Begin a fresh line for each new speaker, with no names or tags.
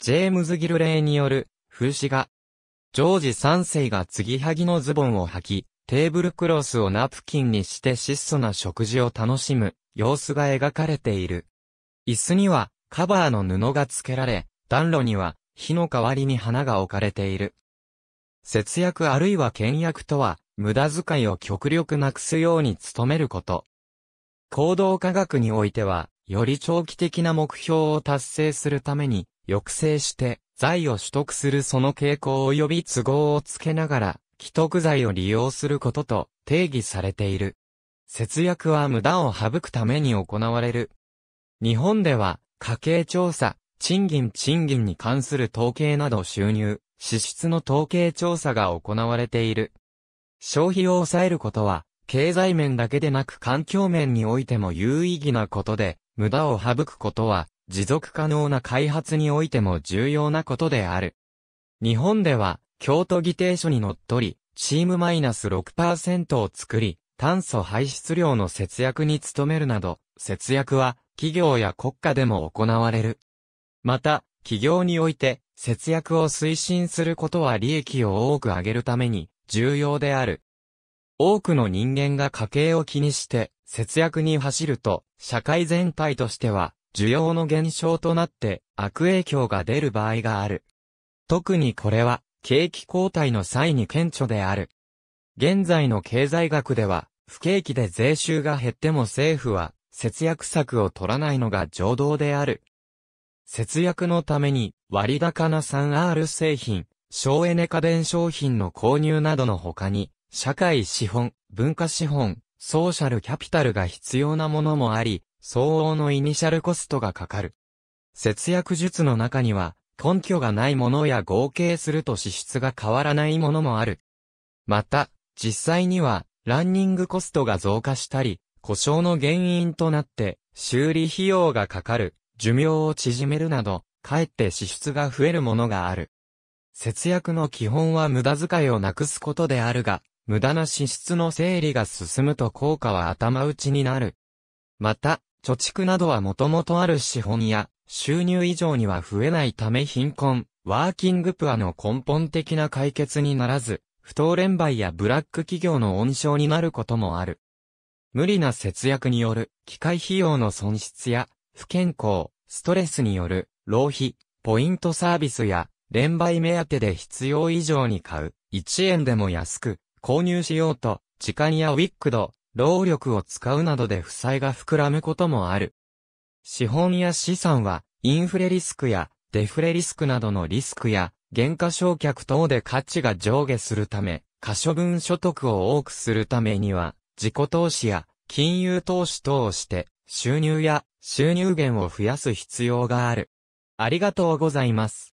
ジェームズ・ギルレイによる、風刺画。ジョージ3世が継ぎはぎのズボンを履き、テーブルクロスをナプキンにして質素な食事を楽しむ様子が描かれている。椅子にはカバーの布が付けられ、暖炉には火の代わりに花が置かれている。節約あるいは倹約とは、無駄遣いを極力なくすように努めること。行動科学においては、より長期的な目標を達成するために、抑制して、財を取得するその傾向及び都合をつけながら、既得財を利用することと定義されている。節約は無駄を省くために行われる。日本では、家計調査、賃金賃金に関する統計など収入、支出の統計調査が行われている。消費を抑えることは、経済面だけでなく環境面においても有意義なことで、無駄を省くことは、持続可能な開発においても重要なことである。日本では、京都議定書にのっとり、チームマイナス6%を作り、炭素排出量の節約に努めるなど、節約は企業や国家でも行われる。また、企業において節約を推進することは利益を多く上げるために重要である。多くの人間が家計を気にして節約に走ると、社会全体としては需要の減少となって悪影響が出る場合がある。特にこれは、景気交代の際に顕著である。現在の経済学では、不景気で税収が減っても政府は、節約策を取らないのが常道である。節約のために、割高な 3R 製品、省エネ家電商品の購入などの他に、社会資本、文化資本、ソーシャルキャピタルが必要なものもあり、相応のイニシャルコストがかかる。節約術の中には、根拠がないものや合計すると支出が変わらないものもある。また、実際には、ランニングコストが増加したり、故障の原因となって、修理費用がかかる、寿命を縮めるなど、かえって支出が増えるものがある。節約の基本は無駄遣いをなくすことであるが、無駄な支出の整理が進むと効果は頭打ちになる。また、貯蓄などはもともとある資本や、収入以上には増えないため貧困、ワーキングプアの根本的な解決にならず、不当連売やブラック企業の温床になることもある。無理な節約による機械費用の損失や不健康、ストレスによる浪費、ポイントサービスや連売目当てで必要以上に買う、1円でも安く購入しようと、時間やウィックド、労力を使うなどで負債が膨らむこともある。資本や資産は、インフレリスクやデフレリスクなどのリスクや、減価償却等で価値が上下するため、可処分所得を多くするためには、自己投資や金融投資等をして、収入や収入源を増やす必要がある。ありがとうございます。